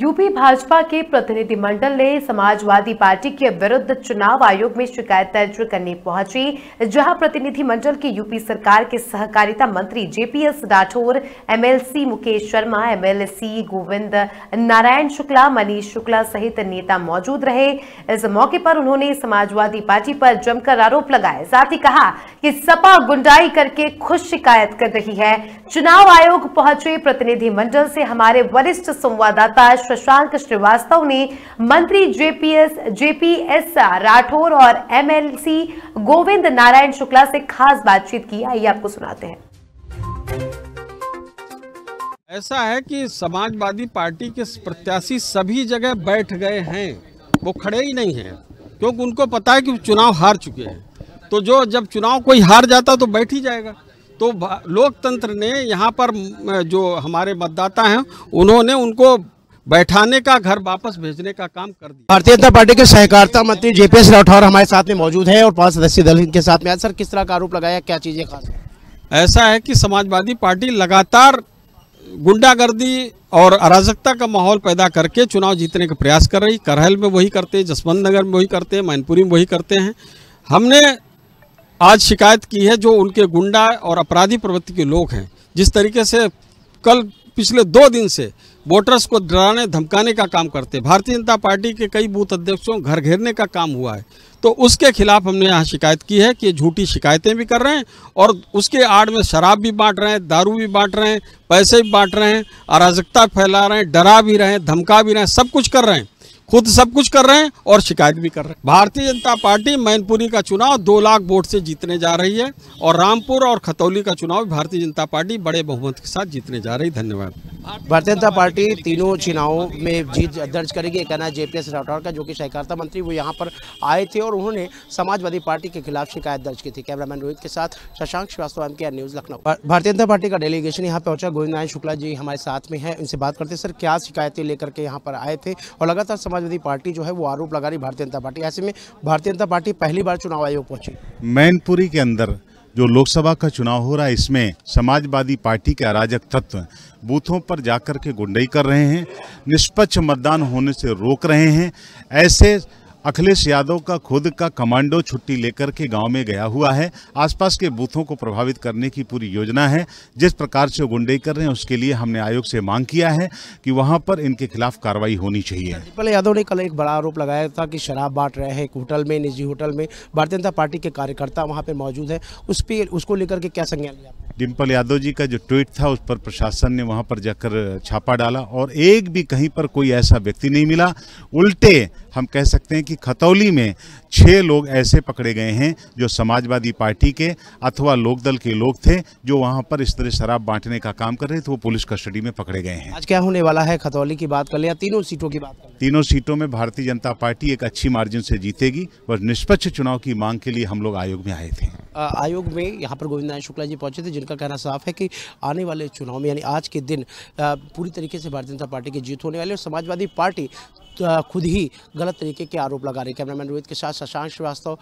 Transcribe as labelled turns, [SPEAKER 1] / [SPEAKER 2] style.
[SPEAKER 1] UP Bhajpa के प्रतिनिधिमंडल ने समाजवादी पार्टी के विरुद्ध चुनाव आयोग में शिकायत दर्ज करने पहुंची जहां प्रतिनिधिमंडल की यूपी सरकार के सहकारिता मंत्री JPS Rathore MLC Mukesh Sharma MLC Govind Narayan Shukla Manish Shukla सहित नेता मौजूद रहे इस मौके पर उन्होंने समाजवादी पार्टी पर जमकर आरोप लगाए साथ ही कहा कि सपा गुंडाई करके खुश शिकायत कर रही है चुनाव आयोग पहुंचे प्रतिनिधिमंडल से हमारे वरिष्ठ संवाददाता शशांक श्रीवास्तव ने मंत्री जेपीएस जेपीएस राठौर और एमएलसी गोविंद नारायण शुक्ला से खास बातचीत की आइए आपको सुनाते हैं
[SPEAKER 2] ऐसा है कि समाजवादी पार्टी के प्रत्याशी सभी जगह बैठ गए हैं वो खड़े ही नहीं हैं क्योंकि उनको पता है कि चुनाव हार चुके हैं तो जो जब चुनाव कोई हार जाता तो बैठ ही जाएगा तो लोकतंत्र ने यहाँ पर जो हमारे मतदाता हैं उन्होंने उनको बैठाने का घर वापस भेजने का काम कर दिया
[SPEAKER 3] भारतीय जनता पार्टी के सहकारिता मंत्री जेपीएस राठौर हमारे साथ में मौजूद हैं और पांच सदस्यीय दल के साथ में सर किस तरह का आरोप लगाया क्या चीजें खास ऐसा है कि
[SPEAKER 2] समाजवादी पार्टी लगातार गुंडागर्दी और अराजकता का माहौल पैदा करके चुनाव जीतने का प्रयास कर रही करहल में वही करते हैं जसवंत नगर में वही करते हैं मैनपुरी में वही करते हैं हमने आज शिकायत की है जो उनके गुंडा और अपराधी प्रवृत्ति के लोग हैं जिस तरीके से कल पिछले दो दिन से वोटर्स को डराने धमकाने का काम करते हैं भारतीय जनता पार्टी के कई बूथ अध्यक्षों घर घेरने का काम हुआ है तो उसके खिलाफ हमने यहाँ शिकायत की है कि झूठी शिकायतें भी कर रहे हैं और उसके आड़ में शराब भी बांट रहे हैं दारू भी बांट रहे हैं पैसे भी बांट रहे हैं अराजकता फैला रहे हैं डरा भी रहे हैं धमका भी रहे हैं सब कुछ कर रहे हैं खुद सब कुछ कर रहे हैं और शिकायत भी कर रहे हैं भारतीय जनता पार्टी मैनपुरी का चुनाव दो लाख वोट से जीतने जा रही है और रामपुर और खतौली का चुनाव भारतीय जनता
[SPEAKER 3] पार्टी बड़े बहुमत के साथ जीतने जा रही है धन्यवाद भारतीय जनता पार्टी तीनों चुनावों में जीत दर्ज करेगी कहना है जेपीएस राठौर का जो कि सहकारिता मंत्री वो यहाँ पर आए थे और उन्होंने समाजवादी पार्टी के खिलाफ शिकायत दर्ज की थी कैमरामैन रोहित के साथ Shashank Srivastava M K news Lucknow Bharatiya Janata party का डेलीगेशन यहाँ पहुंचा गोविंद नारायण शुक्ला जी हमारे साथ में है उनसे बात करते सर क्या शिकायतें लेकर के यहाँ पर आए थे और लगातार समाजवादी पार्टी जो है वो आरोप लगा रही भारतीय जनता पार्टी ऐसे में भारतीय जनता पार्टी
[SPEAKER 4] पहली बार चुनाव आयोग पहुंची मैनपुरी के अंदर जो लोकसभा का चुनाव हो रहा है इसमें समाजवादी पार्टी के अराजक तत्व बूथों पर जाकर के गुंडई कर रहे हैं निष्पक्ष मतदान होने से रोक रहे हैं ऐसे अखिलेश यादव का खुद का कमांडो छुट्टी लेकर के गांव में गया हुआ है आसपास के बूथों को प्रभावित करने की पूरी योजना है जिस प्रकार से गुंडे कर रहे हैं उसके लिए हमने आयोग से मांग किया है कि वहां पर इनके खिलाफ कार्रवाई होनी चाहिए डिम्पल
[SPEAKER 3] यादव ने कल एक बड़ा आरोप लगाया था कि शराब बांट रहे हैं एक होटल में निजी होटल में भारतीय जनता पार्टी के कार्यकर्ता वहाँ पर मौजूद है उस पर उसको लेकर के क्या संज्ञान लिया
[SPEAKER 4] डिम्पल यादव जी का जो ट्वीट था उस पर प्रशासन ने वहाँ पर जाकर छापा डाला और एक भी कहीं पर कोई ऐसा व्यक्ति नहीं मिला उल्टे हम कह सकते हैं कि खतौली में छः लोग ऐसे पकड़े गए हैं जो समाजवादी पार्टी के अथवा लोकदल के लोग थे जो वहाँ पर इस तरह शराब बांटने का काम कर रहे थे वो पुलिस कस्टडी में पकड़े गए हैं
[SPEAKER 3] आज क्या होने वाला है खतौली की बात कर लें या तीनों
[SPEAKER 4] सीटों की बात कर तीनों सीटों में भारतीय जनता पार्टी एक अच्छी मार्जिन से जीतेगी और निष्पक्ष चुनाव की मांग के लिए हम लोग आयोग में आए थे
[SPEAKER 3] आयोग में यहाँ पर गोविंद नारायण शुक्ला जी पहुंचे थे जिनका कहना साफ है कि आने वाले चुनाव में यानी आज के दिन पूरी तरीके से भारतीय जनता पार्टी की जीत होने वाली और समाजवादी पार्टी खुद ही गलत तरीके के आरोप लगा रहे कैमरामैन रोहित के साथ शशांक श्रीवास्तव